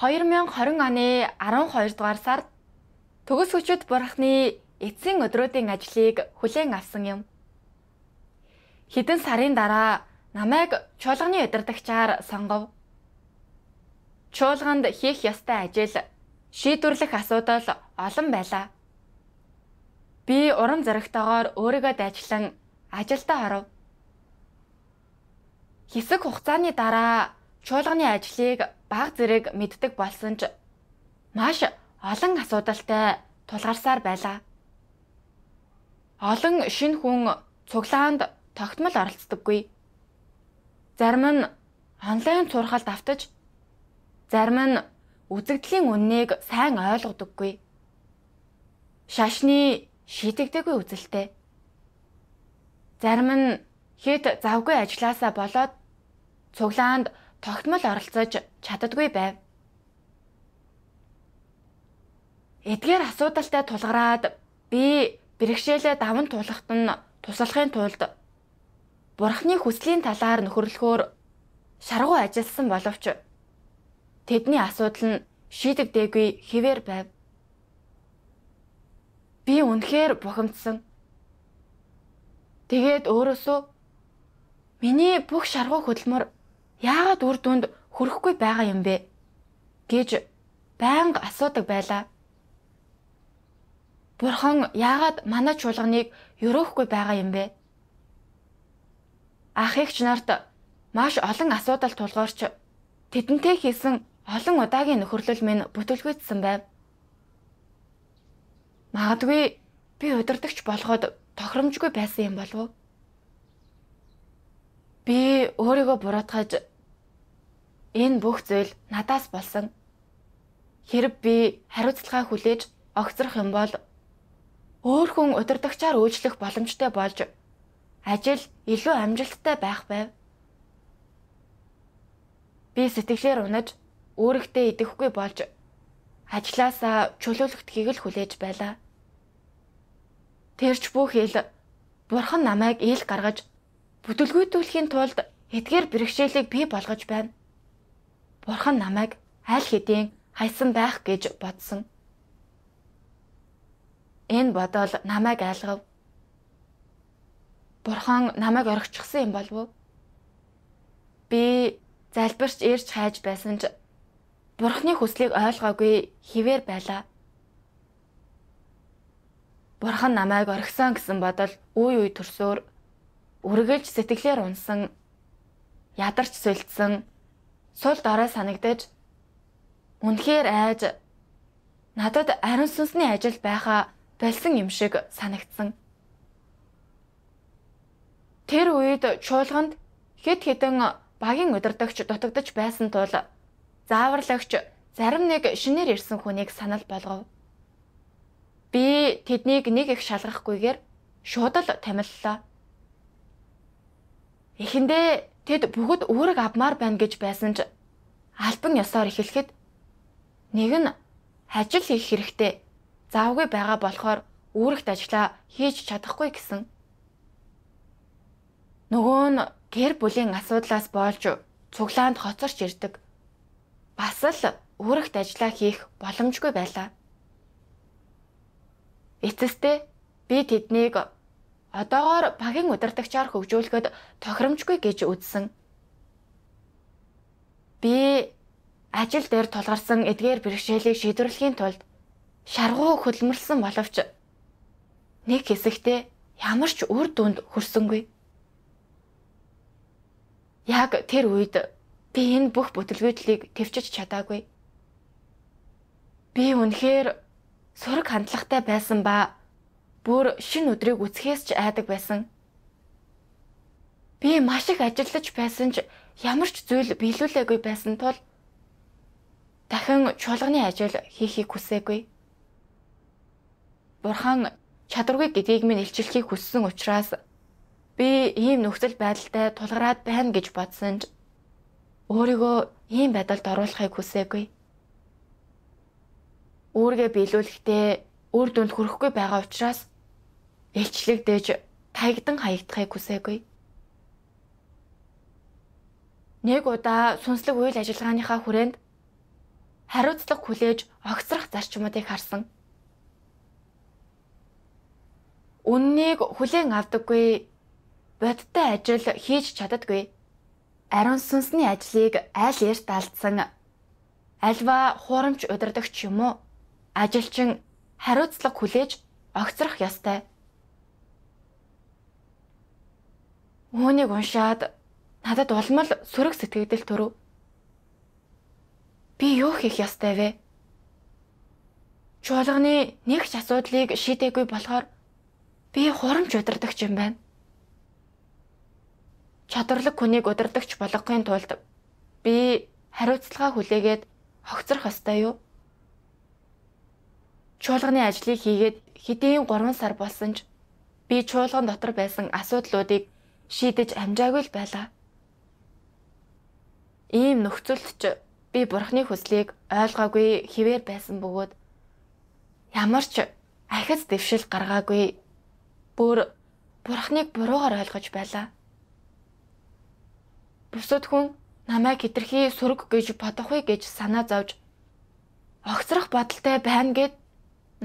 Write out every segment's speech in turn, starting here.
2020 оны 12 дугаар сард төгс хүчит бурхны эцсийн өдрүүдийн ажлыг хүлээн авсан юм. Хэдэн сарын дараа намайг чуулганы удирдагчаар сонгов. Чуулганд хийх ёстой ажил, шийдвэрлэх асуудал олон байлаа. Би урам зоригтойгоор өөрийгөө дайчлан ажилдаа оров. Хэсэг хугацааны дараа чуулганы ажлыг баг зэрэг мэддэг болсон ч маш олон асуудалтай тулгарсаар байлаа. Олон шинэ хүн цуглаанд тогтмол оролцдоггүй. Зарим нь онлайн сургалт автаж зарим нь үзэгдлийн үннийг сайн ойлгодоггүй. Шашны шийдэгдэггүй үзэлтэй. Зарим нь хэд завгүй ажилласаа болоод цуглаанд тогтмол оролцож чаддгүй байв. Эдгээр асуудалтай тулгараад би бэрхшээлээ даван туулахт нь туслахын тулд бурхны хүслийн талаар нөхөрлөхөөр шаргуу ажилласан боловч тэдний асуудал нь шийдэгдээгүй хിവэр байв. Би үнэхээр бухимдсан. Тэгээд өөрөөсөө миний бүх шаргуу хөдөлмөр яагаад үр дүнд хүрэхгүй байгаа юм бэ гэж байнга асуудаг байлаа. Бурхан яагаад манай чуулганыг өрөөхгүй байгаа юм бэ? Ах ихч нарт маш олон асуудал тулгуурч тэдэнтэй хийсэн олон удаагийн нөхөрлөл минь бүтэлгүйцсэн байв. Магадгүй би удирдахч болоход тохиромжгүй байсан юм болов уу? Би өөрийгөө буруутгаж Энэ бүх зүйл надаас болсон. Хэрв би хариуцлагаа хүлээж огцрох юм бол өөр хүн удирдахчаар үйлчлэх боломжтой болж ажил илүү амжилттай байх байв. Би сэтгэлээр унаж өөригтөө идэхгүй болж ажилласаа чөлөөлөгдөхийг л хүлээж байлаа. Тэрч бүх ил бурхан намайг ил гаргаж бүдэлгүйтүүлэхийн тулд эдгээр бэрхшээлийг би болгож байна. Бурхан намайг аль хэдийн хайсан байх гэж бодсон. Энэ бодол намайг айлгав. Бурхан намайг орхичихсан юм болов уу? Би залбирч ирж хайж байсан ч Бурханы хүслийг ойлгоогүй хിവэр байлаа. Бурхан намайг орхисон гэсэн бодол үе үе төрсөөр үргэлж сэтгэлээр унсан ядарч сэлтсэн сул дараа санагдаж үнэхээр айж надад ариун сүнсний ажил байхаа болсон юм шиг санагдсан. Тэр үед чуулганд хэд хэдэн багийн удирдагч дутагдж байсан тул зааварлагч зарим нэг шинээр ирсэн хүнийг санал болгов. Би тэднийг нэг их шалгахгүйгээр шууд л тамиллаа. Эхэндээ Тэд бүгд үүрэг авмаар байна гэж байсан ч альбан ёсоор эхлэхэд нэг нь ажил хийх хэрэгтэй завгүй байгаа болохоор үүрэгт ажиллаа хийж чадахгүй гэсэн. Нөгөө нь гэр бүлийн асуудлаас болж цуглаанд хоцорч ирдэг. Бас л үүрэгт ажиллаа хийх боломжгүй байлаа. Эцэстээ би тэднийг одоогоор багийн удирдагчаар хөгжүүлэхэд тохиромжгүй гэж үзсэн. Би ажил дээр тулгарсан эдгээр бэрхшээлийг шийдвэрлэхийн тулд шаргуу хөдөлмөрлсөн боловч нэг хэсэгтээ ямар ч үр дүнд хүрсэнгүй. Яг тэр үед би энэ бүх бүтэлгүйтлийг төвчж чадаагүй. Би үнэхээр сөрөг хандлагатай байсан ба бүр шин өдрийг үсгээс ч айдаг байсан. Би маш их ажиллаж байсан ч ямар ч зүйл биелүүлээгүй байсан тул дахин чуулганы ажил хийхийг хүсээгүй. Бурхан чадваргүй гэдгийг минь илчлэхийг хүссэн учраас би ийм нөхцөл байдалтай тулгараад байна гэж бодсон ч өөрийгөө ийм байдалд оруулахыг хүсээгүй. Өөрийгөө биелүүлэхдээ үр дүнд хүрэхгүй байгаа учраас элчлэг дэж таягдан хаягдахыг хүсээгүй. Нэг удаа сүнслэг үйл ажиллагааныхаа хүрээнд хариуцлага хүлээж огцрох зарчмуудыг харсан. Үннийг хүлээн авдаггүй, бодиттой ажил хийж чаддаггүй. Ариун сүнсний ажлыг аль эрт алдсан альва хуурамч удирдагч юм уу? Ажилчин хариуцлага хүлээж огцрох ёстой. Үүнийг уншаад надад улмал сөрөг сэтгэгдэл төрөв. Би юу хийх ёстой вэ? Чуулганы нэг ч асуудлыг шийдээгүй болохоор би хурамч удирдахч юм байна. Чадварлаг хүнийг удирдахч болгохын тулд би хариуцлагаа хүлээгээд хогцрох ёстой юу? Чуулганы ажлыг хийгээд хэдийн 3 сар болсон ч би чуулган дотор байсан асуудлуудыг шийдэж амжаагүй л байлаа. Ийм нөхцөлд ч би бурхны хүслийг ойлгоогүй хിവэр байсан бөгөөд ямар ч ахиц дэвшил гаргаагүй бүр бурхныг буруугаар ойлгож байлаа. Бусад хүн намайг хитрхи сүрэг гэж бодохгүй гэж санаа зовж огцрох бодолтой байна гэд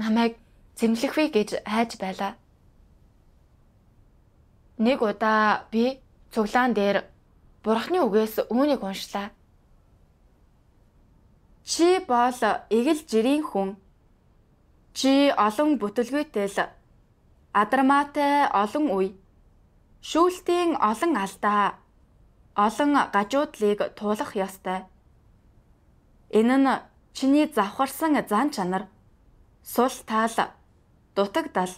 намайг зэмлэхгүй гэж айж байлаа. Нэг удаа би цуглаан дээр бурхны үгээс үүнийг уншлаа. Чи бол эгэл жирийн хүн. Чи олон бүтэлгүйтэл адармаатай олон үе. Шүүлтийн олон алдаа. Олон гажуудлыг туулах ёстой. Энэ нь чиний завхарсан зан чанар, сул таал, дутагдал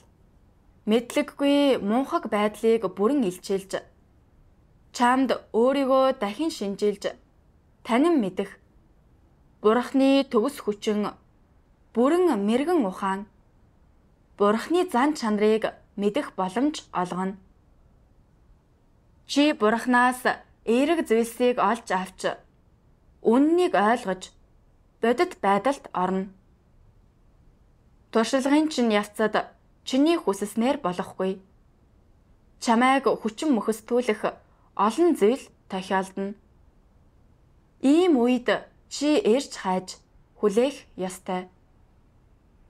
мэдлэггүй мунхаг байдлыг бүрэн илчилж чамд өөрийгөө дахин шинжилж танин мэдэх Бурхны төгс хүчин бүрэн мэрэгэн ухаан Бурхны зан чанарыг мэдэх боломж олгоно. Чи Бурханаас эерэг зүйлсийг олж авч үннийг ойлгож бодит байдалд орно. Туршилгын чинь явцад чиний хүсснээр болохгүй. Чамайг хүчин мөхөстүүлэх олон зүйл тохиолдно. Ийм үед чи ирж хайж хүлээх ёстой.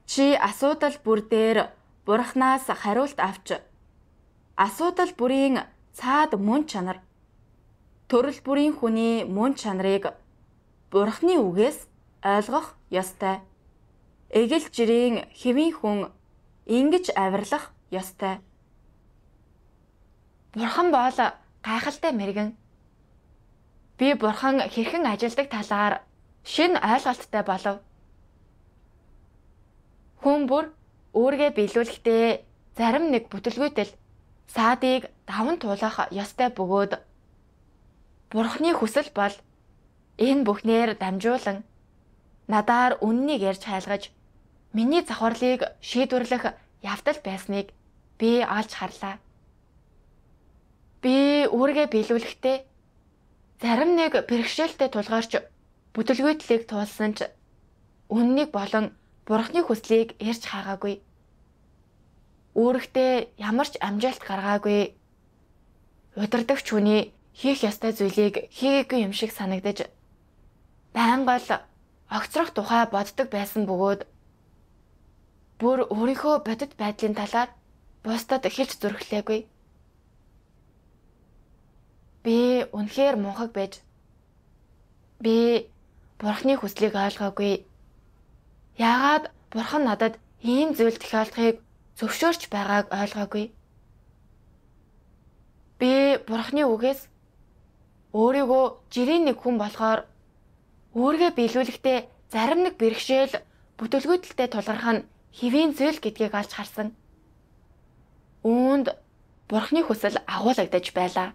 Чи асуудал бүр дээр бурхнаас хариулт авч асуудал бүрийн цаад мөн чанар төрөл бүрийн хүний мөн чанарыг бурхны үгээс ойлгох ёстой. Эгэл жирийн хэвийн хүн ингэж авирлах ёстой. Бурхан бол гайхалтай мэрэгэн. Би бурхан хэрхэн ажилдаг талаар шинэ ойлголттой болов. Хүн бүр өөргөө биелүүлэхдээ зарим нэг бүтэлгүйтэл саадыг даван туулах ёстой бөгөөд Бурхны хүсэл бол энэ бүхнээр дамжуулан надаар үннийг ярьж хайлгаж миний завхарлыг шийдвэрлэх явдал байсныг би олж харлаа. Би үүргээ биелүүлэхдээ зарим нэг бэрхшээлтэй тулгаарч бүтэлгүйтлийг туулсан ч үннийг болон бурхны хүслийг эрж хаагаагүй. Үүрэгтээ ямар ч амжилт гаргаагүй. Удирдахч хүний хийх ёстой зүйлийг хийгээгүй юм шиг санагдаж байнгал огцрох тухай боддог байсан бөгөөд бүр өөрийнхөө бодит байдлын талаар бусдад эхэлж зүрхлээгүй. Би үнэхээр мунхаг байж би бурхны хүслийг ойлгоогүй. Яагаад бурхан надад ийм зүйл тохиолдохыг зөвшөөрч байгааг ойлгоогүй. Би бурхны үгээс өөрийгөө жирийн нэг хүн болохоор өөргөө биелүүлэхдээ зарим нэг бэрхшээл бүтэлгүйдэлтэй тулгарх нь хэвэн зээл гэдгийг олж харсан. Үүнд бурхны хүсэл агуулагдаж байлаа.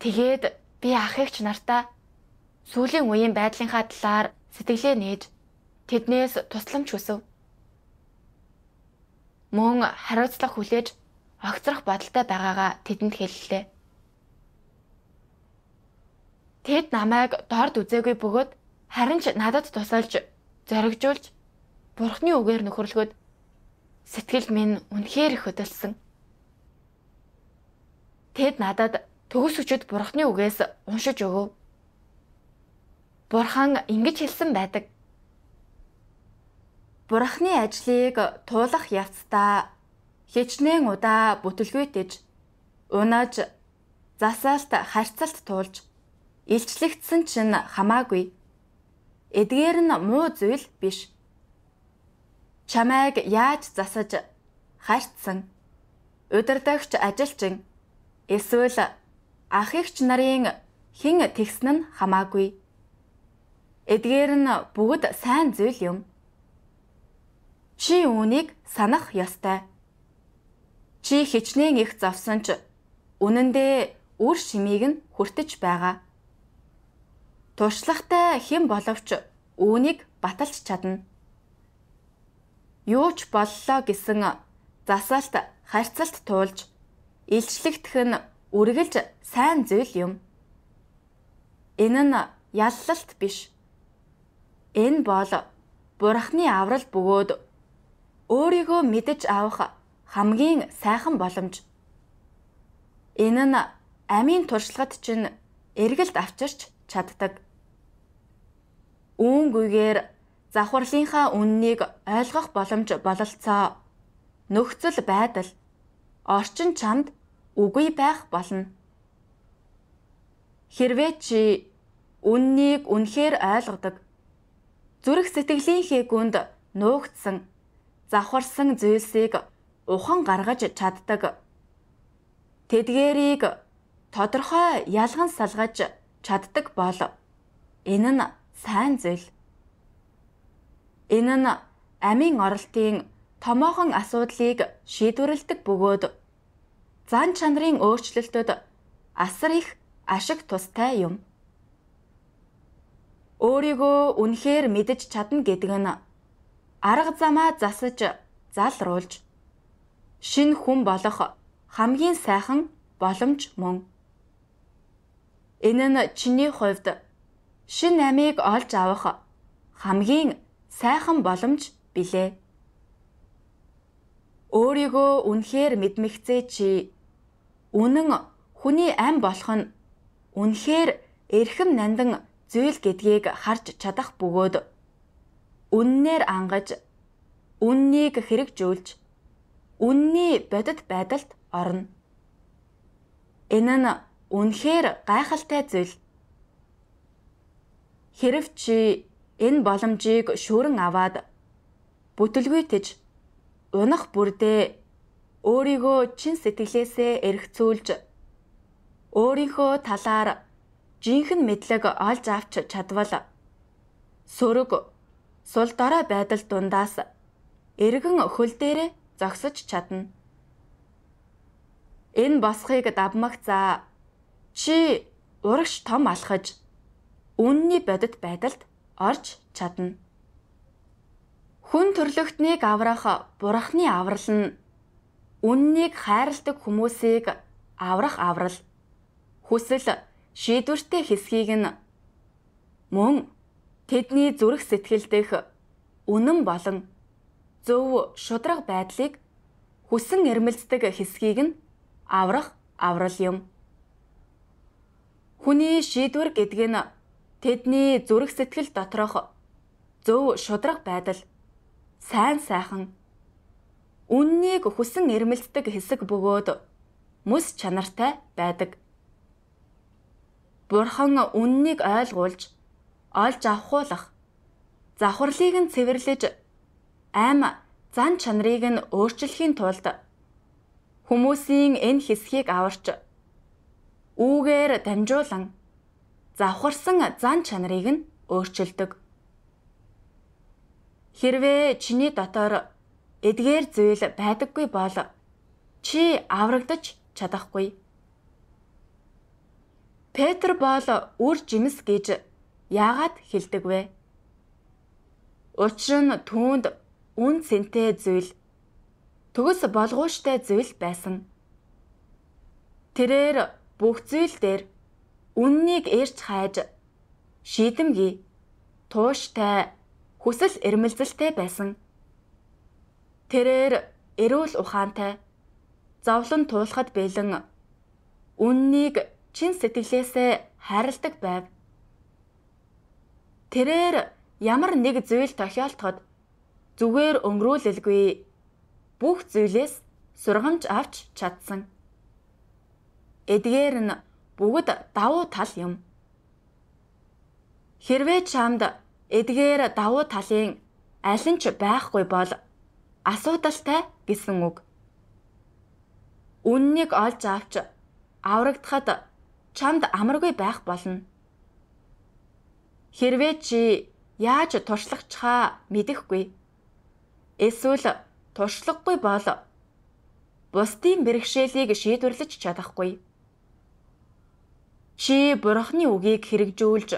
Тэгээд би ах ихч нартаа сүүлийн үеийн байдлынхаа талаар сэтгэлээ нээж тэднээс тусламж хүсв. Мөн хариуцлага хүлээж огцрох бодолтой байгаагаа тэдэнд хэллээ. Тэд намайг дорд үзээгүй бөгөөд харин ч надад тусалж зоригжуулж Бурхны үгээр нөхөрлөхөд сэтгэл минь үнэхээр их хөдөлсөн. Тэд надад төгс өчөд Бурхны үгээс уншиж өгөв. Бурхан ингэж хэлсэн байдаг. Бурхны ажлыг туулах явцдаа хичнээн удаа бүтэлгүйтэж унаж засаалт харьцалт туулж илчлэгдсэн чинь хамаагүй Эдгээр нь муу зүйл биш. Чамайг яаж засаж харьцсан удирдагч ажилчин эсвэл ах эгч нарын хэн тэгсэн нь хамаагүй. Эдгээр нь бүгд сайн зүйл юм. Чи үүнийг санах ёстой. Чи хичнээн их завсан ч үнэндээ үр шимийг нь хүртэж байгаа туршлагатай хэн боловч үүнийг баталж чадна. Юу ч боллоо гэсэн засалт харьцалт туулж илчлэгдэх нь үргэлж сайн зүйл юм. Энэ нь яллалт биш. Энэ бол бурхны аврал бөгөөд өөрийгөө мэдж авах хамгийн сайхан боломж. Энэ нь амийн туршлагад чинь эргэлт авчирч чаддаг үүнгүйгээр завхарлынхаа үннийг ойлгох боломж бололцоо. Нөхцөл байдал орчин чамд үгүй байх болно. Хэрвээ чи үннийг үнэхээр ойлгодог зүрх сэтгэлийнхээ гүнд нуугдсан завхарсан зүйлсийг ухан гаргаж чаддаг. Тэдгэрийг тодорхой ялган салгаж чаддаг бол энэ нь сайн зүйл. Энэ нь амийн оролтын томоохон асуудлыг шийдвэрлэдэг бөгөөд зан чанарын өөрчлөлтөд асар их ашиг тустай юм. Өөрийгөө үнэхээр мэдж чадна гэдэг нь арга замаа засаж залруулж шинэ хүн болох хамгийн сайхан боломж мөн. Энэ нь чиний хувьд шин намыг олж авах хамгийн сайхан боломж билээ. Өөрийгөө үнэхээр мэдмэгцээ чи үнэн хүний ам болох нь үнэхээр эрхэм нандан зүйл гэдгийг харж чадах бөгөөд үннээр ангаж үннийг хэрэгжүүлж үнний бодит байдалд орно. Энэ нь үнэхээр гайхалтай зүйл. Хэрв чи энэ боломжийг шүүрэн аваад бүтэлгүйтэж унах бүрдээ өөрийгөө чин сэтгэлээсээ эргцүүлж өөрийнхөө талаар жинхэнэ мэдлэг олж авч чадвал сөрөг сул дорой байдал дундаас эргэн хөл дээрээ зогсож чадна. Энэ босхийг давмагцаа чи урагш том алхаж үнний бодит байдалд орж чадна. Хүн төрлөختнийг аврах бурхны аврал нь үннийг хайрладаг хүмүүсийг аврах аврал. Хүсэл шийдвэртэй хэсгийг нь мөн тэдний зүрх сэтгэлдэх үнэн болон зөв шудраг байдлыг хүсэн эрмэлздэг хэсгийг нь аврах аврал юм. Хүний шийдвэр гэдэг нь Тэдний зүрх сэтгэл доторх зөв шудраг байдал сайн сайхан үннийг хүсэн эрмэлздэг хэсэг бөгөөд мэс чанартай байдаг. Бурхан үннийг ойлгуулж олж авахуулах завхарлыг нь цэвэрлэж аим зан чанарыг нь өөрчлөхийн тулд хүмүүсийн энэ хэсгийг аварч үүгээр дамжуулан завхарсан зан чанарыг нь өөрчилдөг. Хэрвээ чиний дотор эдгээр зүйл байдаггүй бол чи аврагдаж чадахгүй. Петр бол үр жимс гэж яагаад хэлдэг вэ? Учир нь түүнд үн цэнтэй зүйл төгс болгооштой зүйл байсан. Тэрээр бүх зүйл дээр үннийг эрж хайж шийдэмгий тууштай хүсэл эрмэлзэлтэй байсан. Тэрээр эрүүл ухаантай зовлон туулахад бэлэн үннийг чин сэтгэлээсээ харилдаг байв. Тэрээр ямар нэг зүйл тохиолдоход зүгээр өнгөрүүлэлгүй бүх зүйлээс сургамж авч чадсан. Эдгээр нь бүгд давуу тал юм. Хэрвээ чамд эдгээр давуу талын аль нь ч байхгүй бол асуудалтай гэсэн үг. Үннийг олж авч аврагдахад чамд амаргүй байх болно. Хэрвээ чи яаж туршлахчаа мэдэхгүй эсвэл туршлахгүй бол бусдын бэрхшээлийг шийдвэрлэж чадахгүй Чи бурхны үгийг хэрэгжүүлж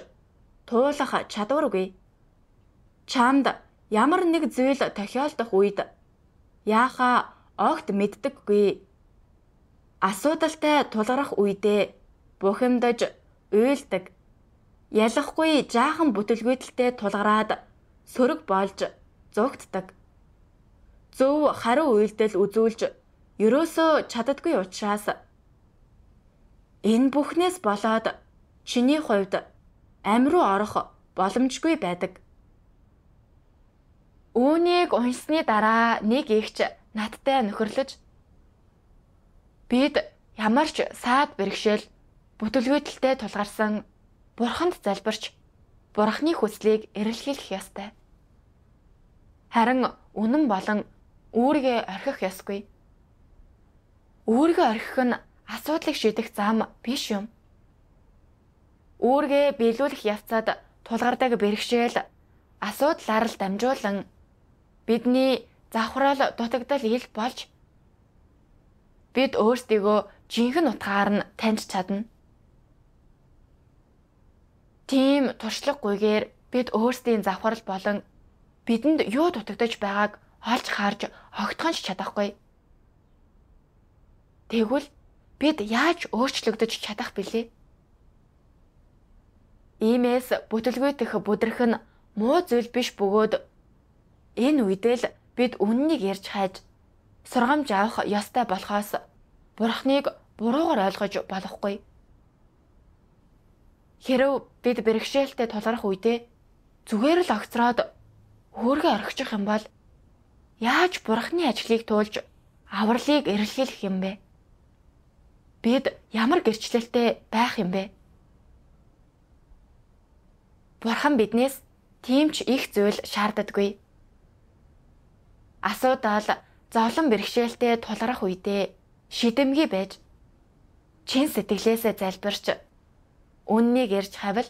туулах чадваргүй. Чамд ямар нэг зүйл тохиолдох үед яахаа огт мэддэггүй. Асуудалтай тулгарх үедээ бухимдаж уйлдаг. Ялахгүй жаахан бүтэлгүйдэлтэй тулгараад сөрөг болж зугтдаг. Зөв хариу үйлдэл үзүүлж ерөөсөө чаддаггүй учраас Энэ бүхнээс болоод чиний хувьд амь руу орох боломжгүй байдаг. Үүнийг унсны дараа нэг ихч надтай нөхөрлөж бид ямар ч саад бэрхшээл бүтэлгүйдэлтэй тулгарсан бурханд залбирч бурхны хүслийг эрэлхийлэх ёстой. Харин үнэн болон үүргээ орхих ёсгүй. Үүргээ орхих нь асуудлыг шийдэх зам биш юм. Үүргээ биелүүлэх явцад тулгардаг бэрхшээл асуудлаар л дамжуулан бидний завхрал дутагдал ил болж бид өөрсдийгөө жинхэнэ утгаар нь таньж чадна. Тийм туршлагагүйгээр бид өөрсдийн завхрал болон бидэнд юу дутагдж байгааг олж харж огтхонч чадахгүй. Тэгвэл бид яаж өөрчлөгдөж чадах билээ? Иймээс бүтэлгүйтэх бүдрэх нь муу зүйл биш бөгөөд энэ үедэл бид үннийг ярьж хайж сургамж авах ёстой болохоос бурхныг буруугаар ойлгож болохгүй. Хэрв бид бэрхшээлтэй тулгарх үедээ зүгээр л огцроод хөөргөө орхичих юм бол яаж бурхны ажлыг туулж авралыг эрэлхийлэх юм бэ? бид ямар гэрчлэлтэй байх юм бэ? Бурхан биднээс тийм ч их зүйл шаарддаггүй. Асуудал зовлон бэрхшээлтэй тулрах үедээ шидэмгий байж чин сэтгэлээсээ залбирч үннийг ирж хавал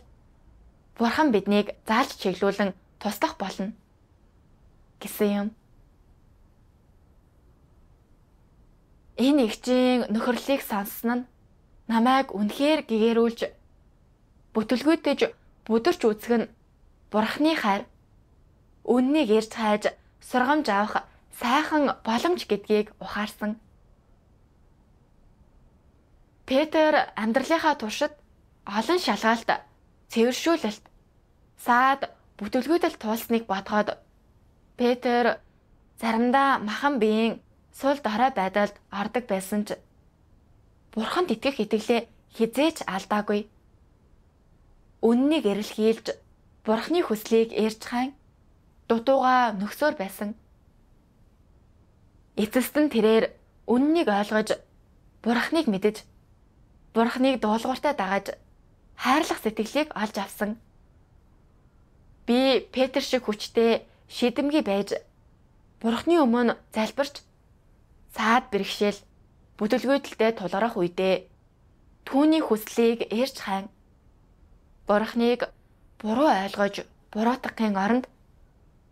Бурхан биднийг заалж чиглүүлэн туслах болно гэсэн юм. Энэ эгчийн нөхөрлөлийг сонссон нь намайг үнэхээр гэгэрүүлж бүтэлгүйтэйж бүдэрч үзэх нь бурхны хайр үннийг ирж хайж сургамж авах сайхан боломж гэдгийг ухаарсан. Петр амьдралынхаа туршид олон шалгаалт, цэвэршүүлэлт, саад бүтэлгүйтэл туулсныг бодгоод Петр заримдаа махан биеийн сул дараа байдалд ордог байсан ч бурханд итгэх итгэлээ хизээч алдаагүй. Үннийг эрэл хийлж бурхны хүслийг эрж хаан дутууга нөхсөөр байсан. Эцэст нь тэрээр үннийг ойлгож бурхныг мэдэж бурхныг дуулууртай дагаж хайрлах сэтгэлийг олж авсан. Би Петр шиг хүчтэй шидэмгий байж бурхны өмнө залбирч саад бэрхшээл бүдэлгүйдэлтэй тулгарх үедээ түүний хүслийг эрж хайн бурхныг буруу ойлгож буруутгахын оронд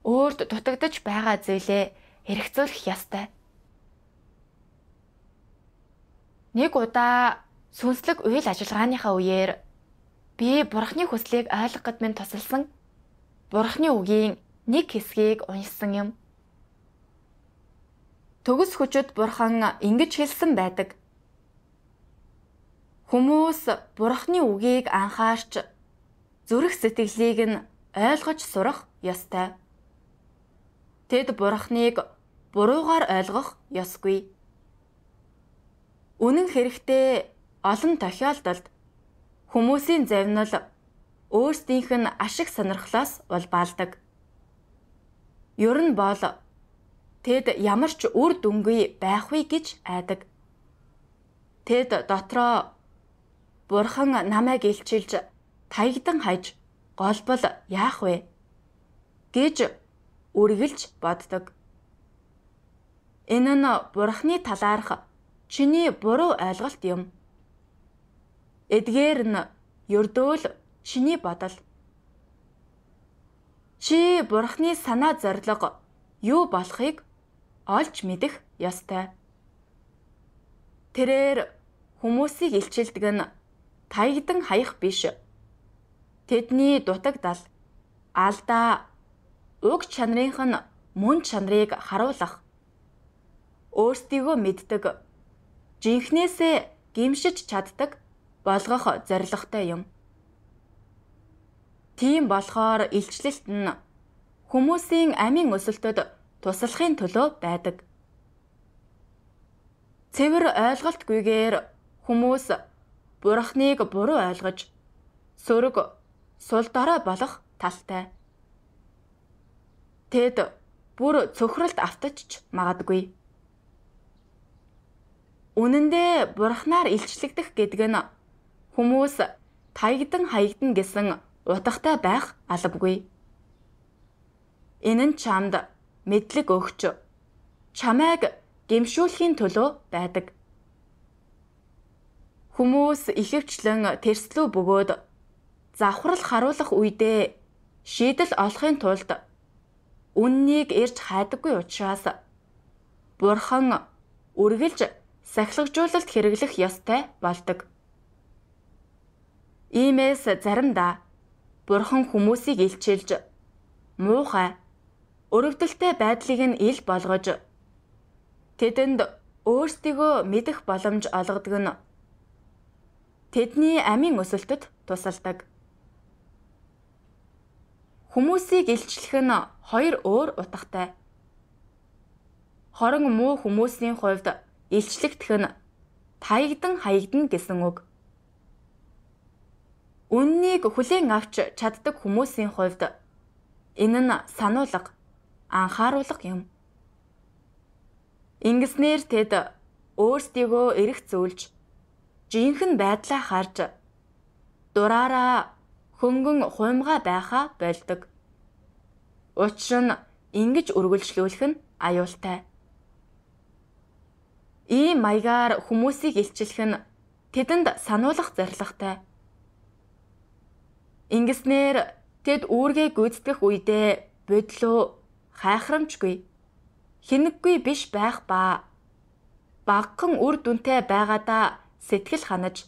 өөрт дутагдж байгаа зүйлээ эргэцүүлэх ёстой. Нэг удаа сүнслэг үйл ажиллагааныхаа үеэр би бурхны хүслийг ойлгоход минь тусалсан бурхны үгийн нэг хэсгийг уншсан юм төгс хүчит бурхан ингэж хэлсэн байдаг. Хүмүүс бурхны үгийг анхаарч зүрх сэтгэлийг нь ойлгож сурах ёстой. Тэд бурхныг буруугаар ойлгох ёсгүй. Үнэн хэрэгтээ олон тохиолдолд хүмүүсийн завинал өөрсдийнх нь ашиг сонирхлоос улбаалдаг. Ер нь бол Тэд ямар ч үр дүнгүй байхгүй гэж айдаг. Тэд дотроо Бурхан намайг илчилж таягдан хайж голбол яах вэ гэж үргэлж боддог. Энэ нь Бурханы талаарх чиний буруу ойлголт юм. Эдгээр нь ердөөл чиний бодол. Чи Бурханы санаа зориг юу болохыг олж мэдэх ёстой. Тэрээр хүмүүсийг илчилдэг нь таягдан хаях биш. Тэдний дутагдал алдаа уг чанарынх нь мөн чанарыг харуулах өөрсдийгөө мэддэг жинхнээсээ гимшиж чаддаг болгох зорилготой юм. Тийм болохоор илчлэлт нь хүмүүсийн амийн өсөлтөд туслахын төлөө байдаг. Цэвэр ойлголтгүйгээр хүмүүс бурхныг буруу ойлгож сөрөг сул дорой болох талтай. Тэд бүр цөхрөлт автач магадгүй. Үнэн дээр бурхнаар илчлэгдэх гэдэг нь хүмүүс таягдан хаягдан гэсэн утгатай байх албагүй. Энэ нь чамд мэдлэг өгч чамайг гэмшүүлэхийн төлөө байдаг. Хүмүүс ихэвчлэн тэрслүү бөгөөд завхрал харуулах үедээ шийдэл олохын тулд үннийг ирж хайдаггүй учраас бурхан үргэлж сахилгажуулалт хэрэглэх ёстой болдог. Иймээс заримдаа бурхан хүмүүсийг илчилж муухай өрөвдөлтэй байдлыг нь ил болгож тэдэнд өөрсдийгөө мэдэх боломж олгодог нь тэдний амийн өсөлтөд тусалдаг. Хүмүүсийг илчлэх нь хоёр өөр утгатай. Хорон муу хүмүүсийн хувьд илчлэгдэх нь таягдан хаягдан гэсэн үг. Үннийг хүлээн авч чаддаг хүмүүсийн хувьд энэ нь сануулга анхааруулга юм. Ингэснээр тэд өөрсдийгөө эрэх зөөлж жинхэнэ байдлаа харж дураараа хөнгөн хуймгаа байха болдог. Учир нь ингэж үргэлжлүүлэх нь аюултай. Ийм маягаар хүмүүсийг илчлэх нь тэдэнд сануулгах зорилготой. Ингэснээр тэд үүргээ гүйцэтгэх үедээ бодлоо хайхрамжгүй хинэггүй биш байх ба. Багхан үр дүнтэй байгаадаа сэтгэл ханаж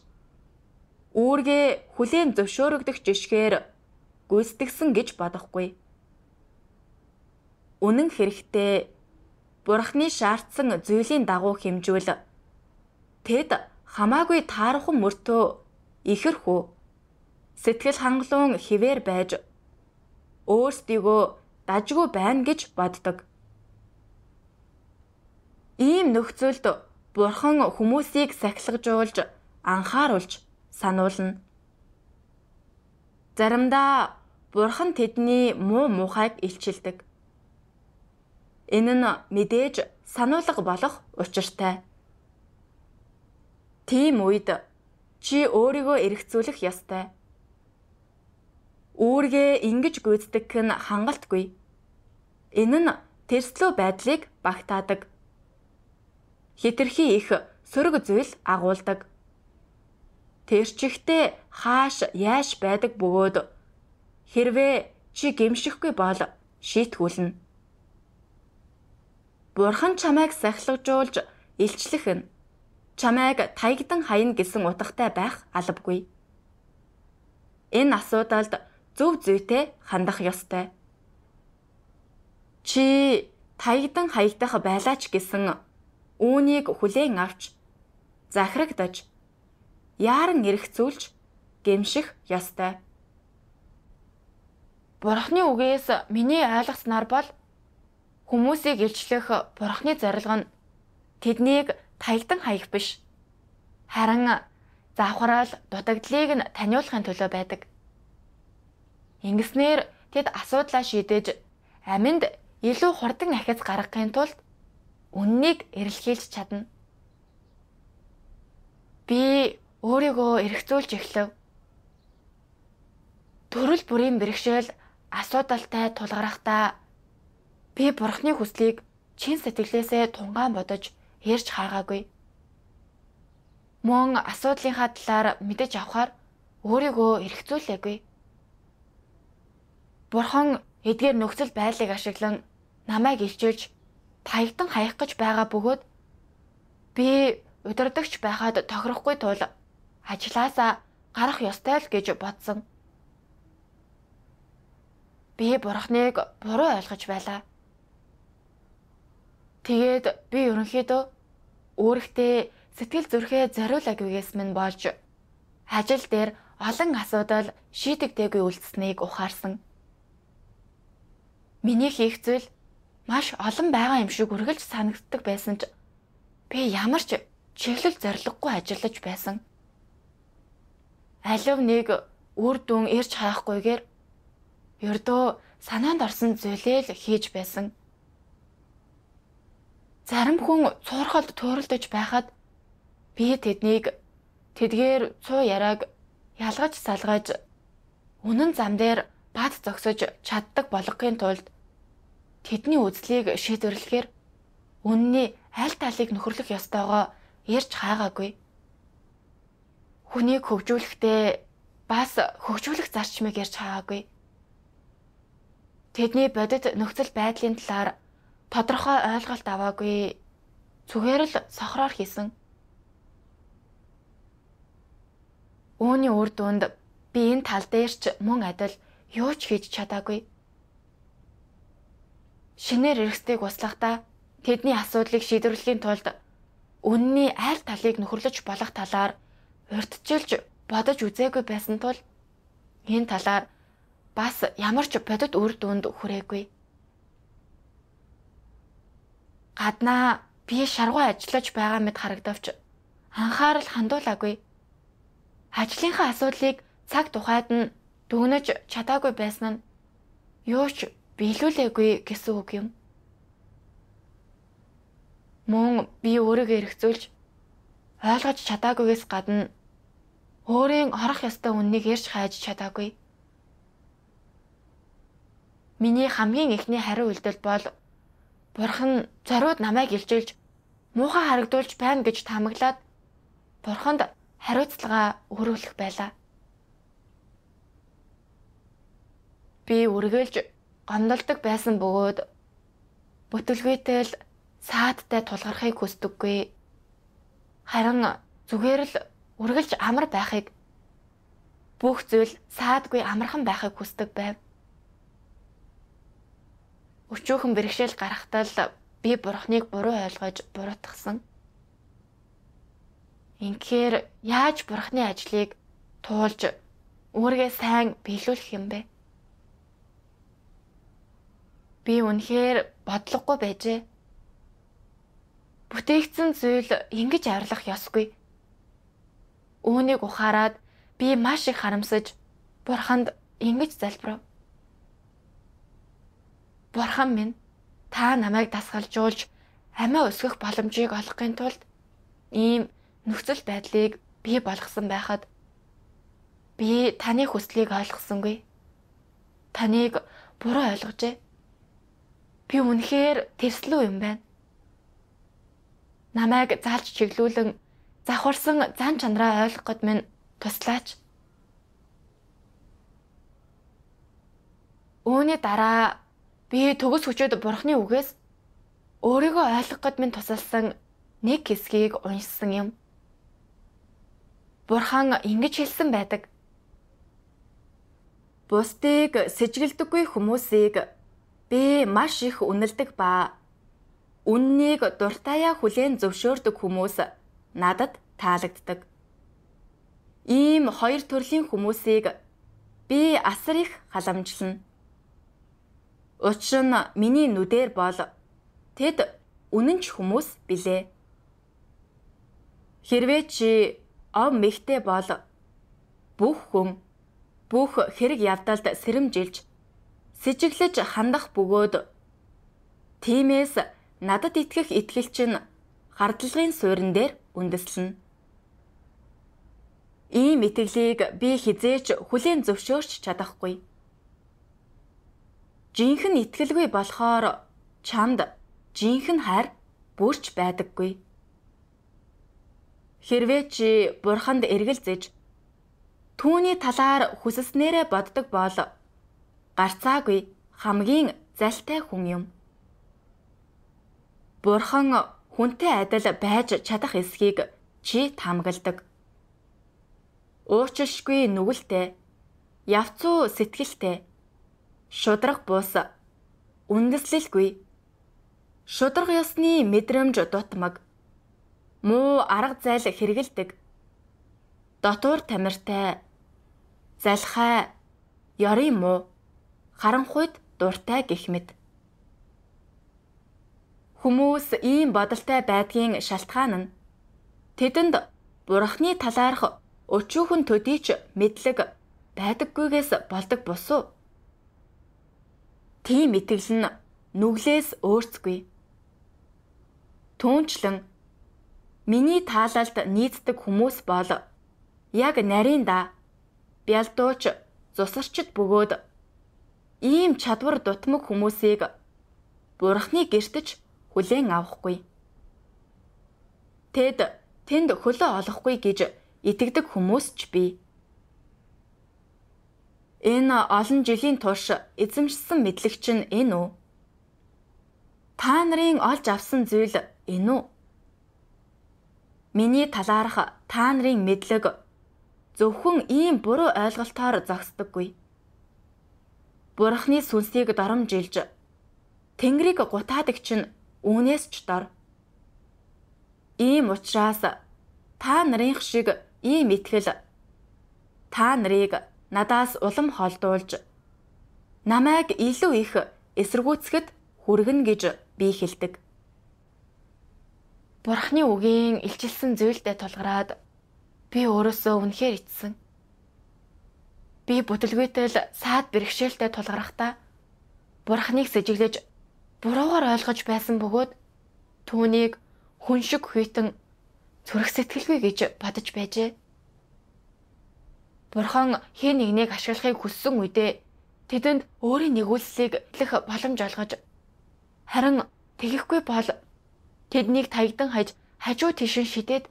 үүргээ хүлээн зөвшөөрөгдөх жишгээр гүйцэтгсэн гэж бодохгүй. Үнэн хэрэгтээ бурхны шаардсан зүйлийн дагуу хэмжүүл. Тэд хамаагүй таархан мөртөө ихэрхүү сэтгэл хангалуун хിവэр байж өөрсдийгөө дажгүй байна гэж боддог. Ийм нөхцөлд бурхан хүмүүсийг сахилгажуулж анхааруулж сануулна. Заримдаа бурхан тэдний муу мухайг илчилдэг. Энэ нь мэдээж сануулга болох учиртай. Тийм үед чи өөрийгөө эргцүүлэх ёстой. Үүргээ ингэж гүйцэтгэх нь хангалтгүй. Энэ нь тэрслүү байдлыг багтаадаг. Хитрхи их сөрөг зүйл агуулдаг. Тэрчигтээ хааш яаш байдаг бөгөөд хэрвээ чи гимшихгүй бол шийтгүүлнэ. Бурхан чамайг сахилгажуулж илчлэх нь чамайг таягдан хаяна гэсэн утгатай байх албагүй. Энэ асуудалд зөв зүйтэй хандах ёстой. Чи таягдан хаягтайха байлаач гэсэн үүнийг хүлээн авч захирагдаж яаран эргцүүлж гэмших ёстой. Бурхны үгээс миний ойлгосноор бол хүмүүсийг илчлэх бурхны зорилго нь тэднийг таягдан хаях биш. Харин завхраал дутагдлыг нь таниулахын төлөө байдаг. Ингэснээр тэд асуудлаа шийдэж аминд илүү хурдан нахиц гаргахын тулд үннийг эрэлхийлж чадна. Би өөрийгөө эргэцүүлж эхлэв. Төрөл бүрийн бэрхшээл асуудалтай тулгарахдаа би бурхны хүслийг чин сэтгэлээсээ тунгаан бодож ярьж хаагаагүй. Мөн асуудлынхаа талаар мэдэж авахаар өөрийгөө эргэцүүлээгүй. Бурхан эдгээр нөхцөл байдлыг ашиглан намайг илчилж таягдан хаях гэж байгаа бөгөөд би удирдахч байхад тохирохгүй тул ажилласаа гарах ёстой л гэж бодсон. Би бурхныг буруу ойлгож байлаа. Тэгээд би ерөнхийдөө өөртөө сэтгэл зүрхээ зориулаагүйгээс минь болж ажил дээр олон асуудал шийдэгдээгүй үлдсэнийг ухаарсан. Миний хийх зүйл маш олон байгаа юм шиг үргэлж санагддаг байсан ч би ямар ч чиглэл зориггүй ажиллаж байсан. Алив нэг үр дүн ирж хаахгүйгээр ердөө санаанд орсон зүйлээ л хийж байсан. Зарим хүн цуурхалд тууралдаж байхад би тэднийг тэдгээр цуу яраг ялгаж салгаж үнэн зам дээр бат зогсож чаддаг болгохын тулд тэдний үзлийг шийдвэрлэхээр үнний аль талыг нөхөрлөх ёстойгоо ярьж хаагаагүй. Хүнийг хөгжүүлэхдээ бас хөгжүүлэх зарчмыг ярьж хаагаагүй. Тэдний бодит нөхцөл байдлын талаар тодорхой ойлголт аваагүй. Зүгээр л сохроор хийсэн. Үүний үр дүнд би энэ тал дээр ч мөн адил юу ч хийж чадаагүй шинээр эргэстэйг услахдаа тэдний асуудлыг шийдвэрлэхийн тулд үнний аль талыг нөхөрлөж болох талаар урьдчилж бодож үзээгүй байсан тул энэ талаар бас ямар ч бодит үр дүнд хүрээгүй. Гаднаа би шаргуу ажиллаж байгаа мэд харагдавч анхаарал хандуулаагүй. Ажлынхаа асуудлыг цаг тухайд нь дүгнэж чадаагүй байсан нь юу ч биелүүлээгүй гэсэн үг юм. Мөн би өөрийгөө эргцүүлж ойлгож чадаагүйгээс гадна өөрийн орох ёстой үннийг ярьж хайж чадаагүй. Миний хамгийн эхний хариу үйлдэл бол Бурхан зориуд намайг илжилж муухай харагдуулж байна гэж таамаглаад Бурханд хариуцлага өргөх байлаа. Би үргэлж гомдолдог байсан бөгөөд бүтэлгүйтэй л саадтай тулгархыг хүсдэггүй. Харин зүгээр л үргэлж амар байхыг бүх зүйл саадгүй амархан байхыг хүсдэг байв. Өчүүхэн бэрхшээл гарахтаа л би бурхныг буруу ойлгож буруутгсан. Инхээр яаж бурхны ажлыг туулж өөргөө сайн биелүүлэх юм бэ? Би үнэхээр бодлогогүй байжээ. Бүтээгдсэн зүйл ингэж авирлах ёсгүй. Үүнийг ухаарад би маш их харамсаж бурханд ингэж залбирав. Бурхан минь та намайг дасгалжуулж амиа өсгөх боломжийг олохын тулд ийм нөхцөл байдлыг би болгосон байхад би таны хүслийг ойлгосонгүй. Таныг буруу ойлгожээ. Би үнэхээр тэрслүү юм байна. Намайг заалж чиглүүлэн завхарсан зан чанараа ойлгоход минь туслаач. Үүний дараа би төгс хүчөд бурхны үгээс өөрийгөө ойлгоход минь тусалсан нэг хэсгийг уншсан юм. Бурхан ингэж хэлсэн байдаг. Бусдыг сэжгэлдэггүй хүмүүсийг Бэ маш их үнэлдэг ба үннийг дуртаяа хүлээн зөвшөөрдөг хүмүүс надад таалагддаг. Ийм хоёр төрлийн хүмүүсийг би асар их халамжлана. Учир нь миний нүдээр бол тэд үнэнч хүмүүс билээ. Хэрвээ чи ом мэгтэй бол бүх хүн бүх хэрэг явдалд сэрэмжилж Сэжиглэж хандах бөгөөд тиймээс надад итгэх итгэлч нь гардлагын суурин дээр үндэслэнэ. Ийм итгэлийг би хизээч хүлийн зөвшөөрч чадахгүй. Жинхэнэ итгэлгүй болохоор чамд жинхэнэ хайр бүрч байдаггүй. Хэрвээ чи бурханд эргэлзэж түүний талаар хүсснээрээ боддог бол гарцаагүй хамгийн залтай хүн юм. Бурхан хүнтэй адил байж чадах эсхийг чи тамгалдаг. Өөрчлөшгүй нүгэлтэй, явцуу сэтгэлтэй, шудрах бус, үндэслэлгүй. Шудрах ёсны мэдрэмж дутмаг. Муу арга зайл хэрэгэлдэг. Дотуур тамиртай, залхаа, ёрын муу харанхуйд дуртай гэх мэт. Хүмүүс ийм бодолтой байдгийн шалтгаан нь тэдэнд бурхны талаарх өчүүхэн төдийч мэдлэг байдаггүйгээс болдог бусуу. Тийм итгэл нь нүглээс өөрцгүй. Түүнчлэн миний таалалд нийцдэг хүмүүс бол яг нарийн да бялдууч зусарчд бөгөөд ийм чадвар дутмаг хүмүүсийг бурхны гэртэж хүлээн авахгүй. Тэд тэнд хөлөө олохгүй гэж итгэдэг хүмүүс ч бий. Энэ олон жилийн турш эзэмшсэн мэдлэг чинь энэ үү? Та нарын олж авсан зүйл энэ үү? Миний талаарх та нарын мэдлэг зөвхөн ийм буруу ойлголтоор зогсдоггүй. Бурхны сүнсийг доромжилж Тэнгэрийг гутаадаг чинь үүнээс ч дор. Ийм учраас та нарынх шиг ийм итгэл та нарыг надаас улам холдуулж намайг илүү их эсэргүүцэхэд хүргэн гэж би хэлдэг. Бурхны үгийн илчилсэн зүйлдэд тулгараад би өөрөөсөө үнэхээр итсэн. Би бүтлгүйтэл саад бэрхшээлтэй тулгарахдаа бурхныг сэжиглэж буруугаар ойлгож байсан бөгөөд түүнийг хүн шиг хүйтэн зүрх сэтгэлгүй гэж бодож байжээ. Бурхан хин нэгнийг ашиглахыг хүссэн үедээ тэдэнд өөрийн нэгүүлслийг хэлэх боломж олгож харин тэгэхгүй бол тэднийг таягдан хаж хажуу тишин шидээд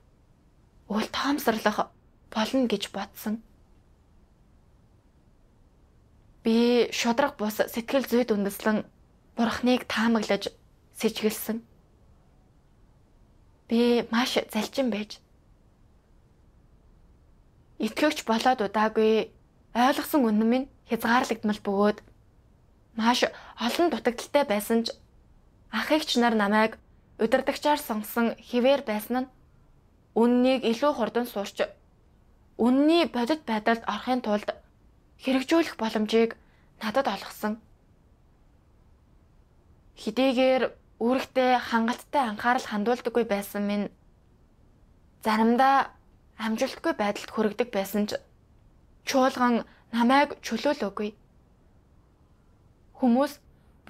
үл тоомсорлох болно гэж бодсон би шудраг бус сэтгэл зүйд үндэслэн бурхныг таамаглаж сэжгэлсэн. Би маш залжин байж итгэвч болоод удаагүй ойлгосон үнэн минь хязгаарлагдмал бөгөөд маш олон дутагдaltaй байсан ч ах эгч нар намайг удирдахчаар сонгосон хിവэр байсан нь үннийг илүү хурдан суурч үнний бодит байдалд орохын тулд хэрэгжүүлэх боломжийг надад олгосон. Хидийгээр үүрэгтэй хангалттай анхаарал хандуулдаггүй байсан минь заримдаа амжилтгүй байдалд хүрэгдэг байсан ч чуулган намайг чөлөөлөөгүй. Хүмүүс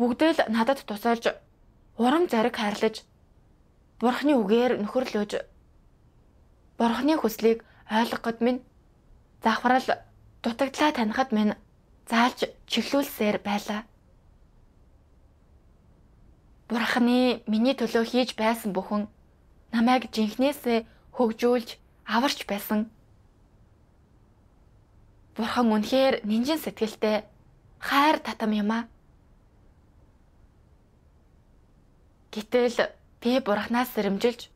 бүгдэл надад тусалж урам зориг хайрлаж бурхны үгээр нөхөрлөж бурхны хүслийг ойлгоход минь завхрал дутагдлаа танихад минь заалж чиглүүлсээр байлаа. Бурхны миний төлөө хийж байсан бүхэн намайг жинхнээсээ хөгжүүлж аварч байсан. Бурхан үнэхээр нинжин сэтгэлтэй хайр татам юм аа. Гэтэл би бурхнаас сэрэмжилж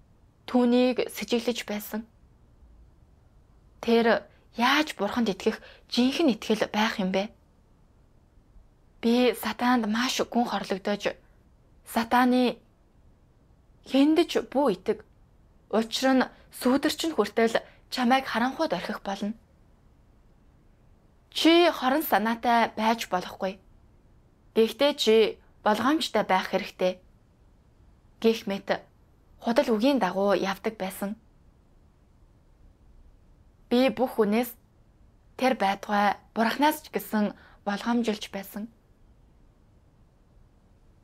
түүнийг сэжиглэж байсан. Тэр яаж бурханд итгэх жинхэнэ итгэл байх юм бэ? Би сатаанд маш гүн хорлогдож сатааны хендэж бүү итэг. Учир нь сүүдэрчин хүртэл чамайг харанхуйд орхих болно. Чи хорон санаатай байж болохгүй. Гэхдээ чи болгоомжтой байх хэрэгтэй. Гэх мэт худал үгийн дагуу явдаг байсан би бүх хүнээс тэр байтугай бурхнаас ч гэсэн болгоомжилж байсан.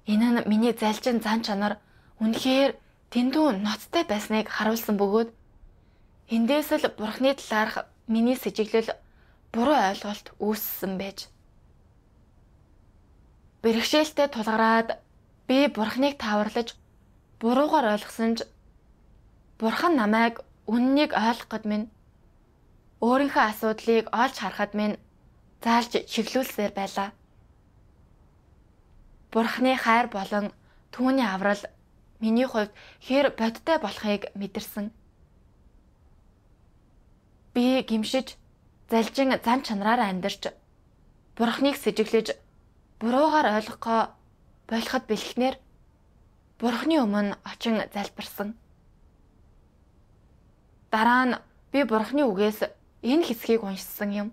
Энэ нь миний залжин зан чанар үнэхээр тэндүү ноцтой байсныг харуулсан бөгөөд эндээс л бурхны талаарх миний сэжиглэл буруу ойлголт үүссэн байж. Бэрхшээлтэй тулгараад би бурхныг тааварлаж буруугаар ойлгосон ч бурхан намайг үннийг ойлгоход минь өөрийнхөө асуудлыг олж харахад минь заалж чиглүүлсээр байлаа. Бурхны хайр болон түүний аврал миний хувьд хэр бодтой болохыг мэдэрсэн. Би гимшиж, залжин зан чанараар амьдарч, Бурхныг сэжиглэж, буруугаар ойлгохоо болоход бэлэхнээр Бурхны өмнө очин залбирсан. Дараа нь би Бурхны үгээс энэ хэсгийг уншсан юм.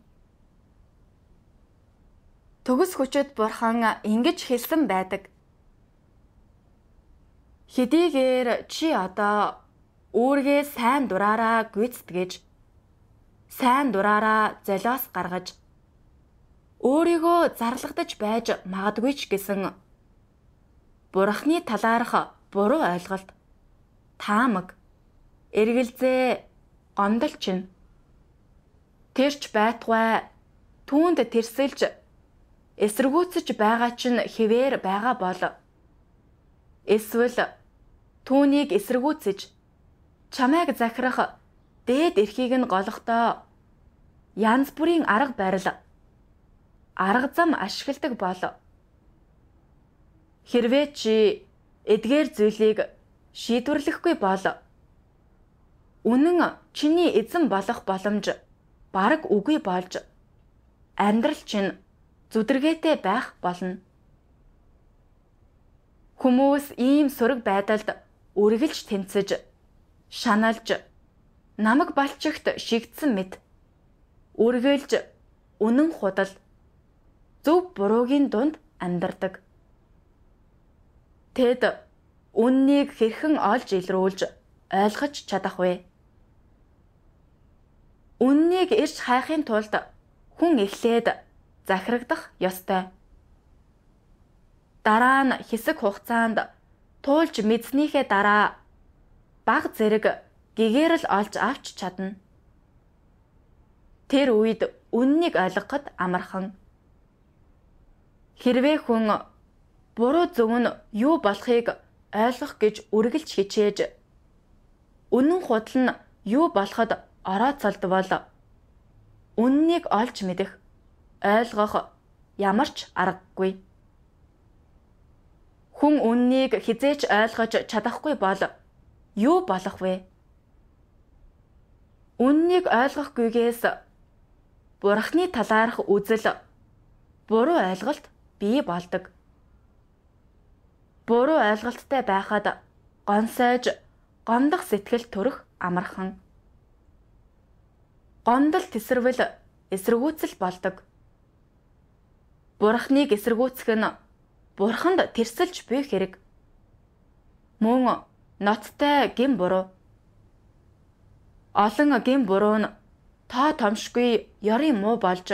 Төгс хүчит бурхан ингэж хэлсэн байдаг. Хэдийгээр чи одоо үүргээ сайн дураараа гүйцэтгэж сайн дураараа золиос гаргаж өөрийгөө зарлагдаж байж магадгүй ч гэсэн бурхны талаарх буруу ойлголт таамаг эргэлзээ гомдол чинь Тэрч байтугай түүнд тэрсэлж эсэргүүцэж байгаа чинь хിവэр байгаа бол эсвэл түүнийг эсэргүүцэж чамайг захирах дээд эрхийг нь голохдоо янз бүрийн арга барил арга зам ашигладаг бол хэрвээ чи эдгээр зүйлийг шийдвэрлэхгүй бол үнэн чиний эзэн болох боломж бараг үгүй болж амьдрал чинь зүдэргээтэй байх болно. Хүмүүс ийм сөрөг байдалд үргэлж тэмцэж, шаналж, намаг балчигт шигдсэн мэд үргэлж үнэн худал зөв буруугийн дунд амьдардаг. Тэд үннийг хэрхэн олж илрүүлж ойлгож чадах вэ? Үннийг ирж хайхын тулд хүн эхлээд захирагдах ёстой. Дараа нь хэсэг хугацаанд туулж мэдснийхээ дараа баг зэрэг гэгээрэл олж авч чадна. Тэр үед үннийг ойлгоход амархан. Хэрвээ хүн буруу зөв нь юу болохыг ойлгох гэж үргэлж хичээж үнэн худал нь юу болоход ороод солдвол үннийг олж мэдэх, ойлгох ямар ч аргагүй. Хүн үннийг хизээч ойлгож чадахгүй бол юу болох вэ? Үннийг ойлгохгүйгээс бурхны талаарх үзэл буруу ойлголт бий болдог. Буруу ойлголттой байхад гонсойж гомдох сэтгэл төрөх амархан гондол тесрвэл эсэргүүцэл болдог. Бурхныг эсэргүүцэх нь бурханд тэрсэлж буй хэрэг. Мөн ноцтой гин буруу. Олон гин буруу нь тоо томшгүй ёрын муу болж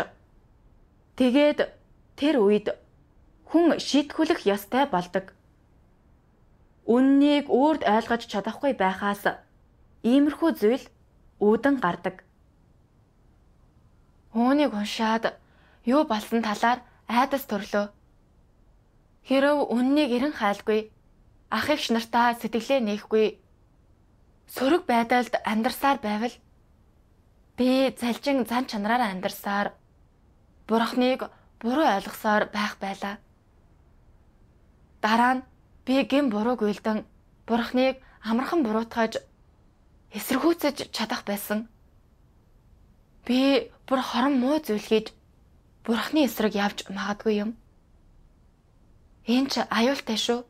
тэгээд тэр үед хүн шийтгүүлэх ёстой болдог. Үннийг өөрт ойлгож чадахгүй байхаас иймэрхүү зүйл үүдэн гардаг. Үүнийг уншаад юу болсон талаар айдас төрлөө. Хэрв үннийг эрен хайлгүй ах ихш нартаа сэтгэлээ нээхгүй сөрөг байдалд амьдарсаар байвал би залжин зан чанараараа амьдарсаар бурхныг буруу ойлгосоор байх байлаа. Дараа нь би гин бурууг үйлдэн бурхныг амархан буруутгаж эсэргүүцэж чадах байсан. Би бүр хорон муу зүйл хийж бурхны эсрэг явж магадгүй юм. Энэ ч аюултай шүү.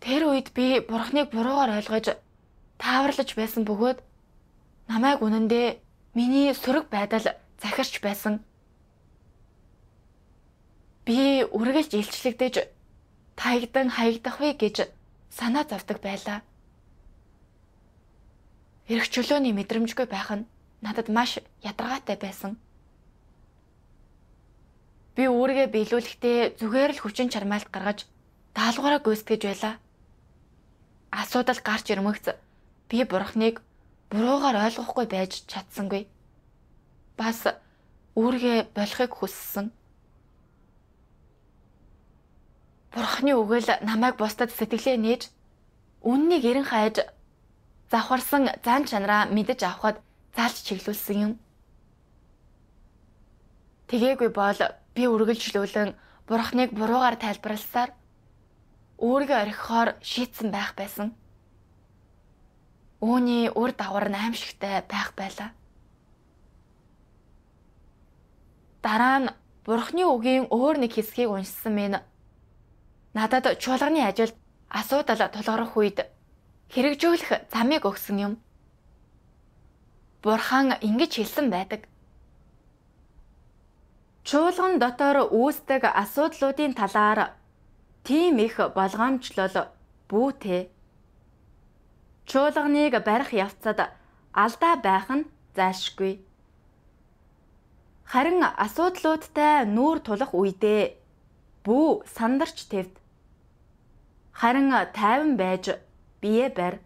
Тэр үед би бурхныг буруугаар ойлгож тааварлаж байсан бөгөөд намайг үнэндээ миний сөрөг байдал захирч байсан. Би үргэлж илчлэгдэж таягдан хаягдах вэ гэж санаа зовдөг байлаа. Ирэх чөлөөний мэдрэмжгүй байх нь надад маш ядаргаатай байсан. Би үүргээ биелүүлэхдээ зүгээр л хүчин чармайлт гаргаж даалгавраа гүйцэтгэж байлаа. Асуудал гарч ирмэгц би бурхныг буруугаар ойлгохгүй байж чадсангүй. Бас үүргээ болохыг хүссэн. Бурхны үгэл намайг бусдад сэтгэлээ нээж үннийг эрен хайж завхарсан зан чанараа мэдэж авахд заалж чиглүүлсэн юм. Тэгээгүй бол би үргэлжлүүлэн бурхныг буруугаар тайлбарласаар өөрийгөө орхихоор шийтсэн байх байсан. Үүний үр дагавар нь аимшигтай байх байлаа. Дараа нь бурхны үгийн өөр нэг хэсгийг уншсан мэн надад чуулганы ажилд асуудал тулгарх үед хэрэгжүүлэх замыг өгсөн юм. Бурхан ингэж хэлсэн байдаг. Чуулган дотор үүсдэг асуудлуудын талаар тийм их болгоомжлол бүүтэй. Чуулганыг барих явцад алдаа байх нь заашгүй. Харин асуудлуудтай нүүр тулах үедээ бүү сандарч тэвд. Харин тайван байж бие барь.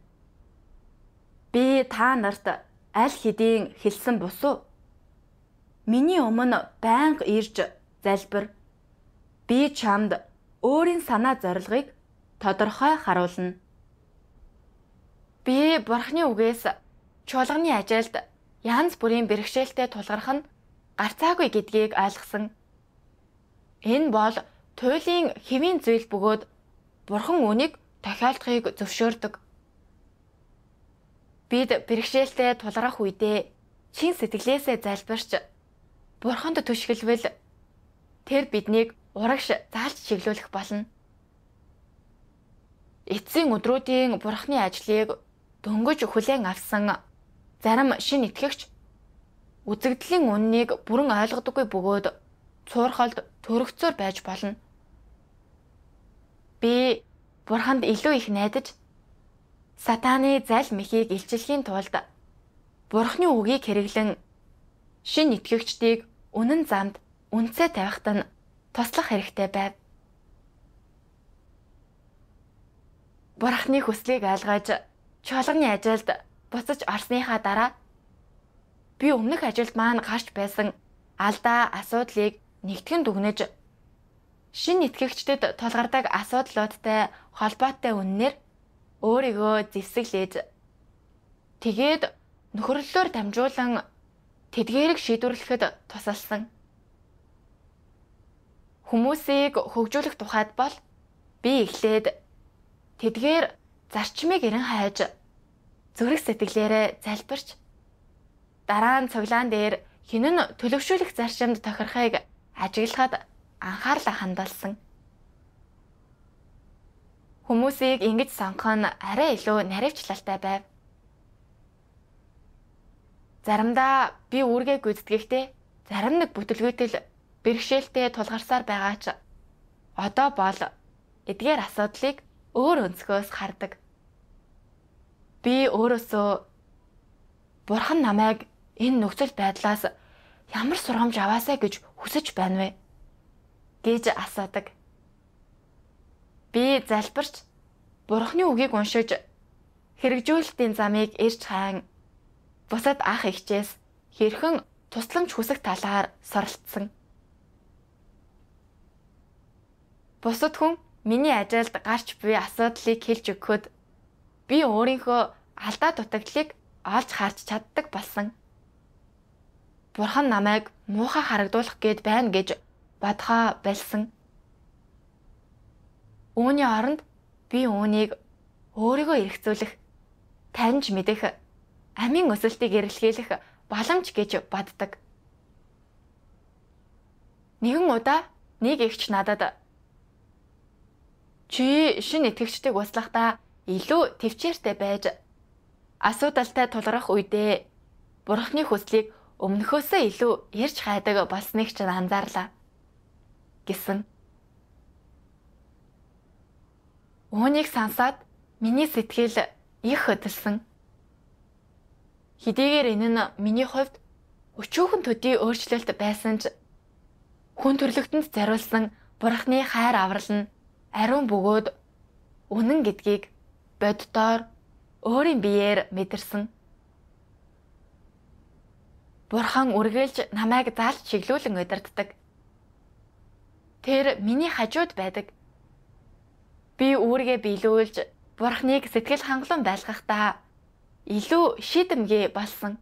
Би та нарт аль хэдийн хэлсэн бусуу. Миний өмнө байнга ирж залбир. Би чамд өөрийн санаа зорилгыг тодорхой харуулна. Би бурхны үгээс чуулганы ажилд янз бүрийн бэрхшээлтэй тулгарх нь гарцаагүй гэдгийг ойлгосон. Энэ бол туйлын хэвийн зүйл бөгөөд бурхан үнийг тохиолдохыг зөвшөөрдөг. Бид бэрхшээлтэй тулгарх үедээ чин сэтгэлээсээ залбирч бурханд түшгэлвэл тэр биднийг урагш заалж чиглүүлэх болно. Эцсийн өдрүүдийн бурхны ажлыг дөнгөж хүлээн авсан зарим шин итгэгч үзэгдлийн үннийг бүрэн ойлгодоггүй бөгөөд цуурхалд төрөгцөөр байж болно. Би Бурханд илүү их найдаж сатааны зал мэхийг илчлэхийн тулд Бурхны үгийг хэрэглэн шин итгэгчдийг үнэн замд үнцээ тавихт нь туслах хэрэгтэй байв. Бурхны хүслийг айлгаж чуулганы ажилд буцаж орсныхаа дараа би өмнөх ажилд маань гарч байсан алдаа асуудлыг нэгтгэн дүгнэж шин итгэгчдэд тулгардаг асуудлуудтай холбоотой үннээр өөрийгөө зэвсэглэж тэгээд нөхөрлөлөөр дамжуулан тэдгэрийг шийдвэрлэхэд тусалсан. Хүмүүсийг хөгжүүлэх тухайд бол би эхлээд тэдгээр зарчмыг ирэн хайж зүрх сэтгэлээрээ залбирч дараа нь цуглаан дээр хинэн төлөвшүүлэх зарчимд тохирохыг ажиглахад анхаарлаа хандуулсан. Хүмүүсийг ингэж сонгох нь арай илүү наривчлалтай байв. Заримдаа би үүргээ гүйцэтгэхдээ зарим нэг бүтэлгүйтэл бэрхшээлтэй тулгарсаар байгаа ч одоо бол эдгээр асуудлыг өөр өнцгөөс хардаг. Би өөрөөсөө Бурхан намайг энэ нөхцөл байдлаас ямар сургамж аваасаа гэж хүсэж байна вэ? гэж асуудаг. Би залбирч Бурхны үгийг уншиж хэрэгжүүлэлтийн замыг эрж хаан бусад ах эгчээс хэрхэн тусламж хүсэх талаар сорилцсон. Бусад хүн миний ажилд гарч буй асуудлыг хэлж өгөхөд би өөрийнхөө алдаа дутагдлыг олж харж чаддаг болсон. Бурхан намайг муухай харагдуулах гээд байна гэж бодхоо болсон. Үүний оронд би үүнийг өөрийгөө эргцүүлэх, таньж мэдэх, амийн өсөлтийг эрэлхийлэх боломж гэж боддог. Нэгэн удаа нэг эгч надад чи шин итгэгчдийг услахдаа илүү төвчээртэй байж асуудалтай тулгарх үедээ бурхны хүслийг өмнөхөөсөө илүү ярьж хайдаг болсныг ч анзаарлаа гэсэн. Үүнийг сансаад миний сэтгэл их хөдөлсөн. Хэдийгээр энэ нь миний хувьд өчүүхэн төдий өөрчлөлт байсан ч хүн төрлөختөнд зариулсан бурхны хайр аврал нь ариун бөгөөд үнэн гэдгийг боддоор өөрийн биеэр мэдэрсэн. Бурхан үргэлж намайг залж чиглүүлэн удирддаг. Тэр миний хажууд байдаг би үүргээ биелүүлж бурхныг сэтгэл хангалуун байлгахдаа илүү шийдэмгий болсон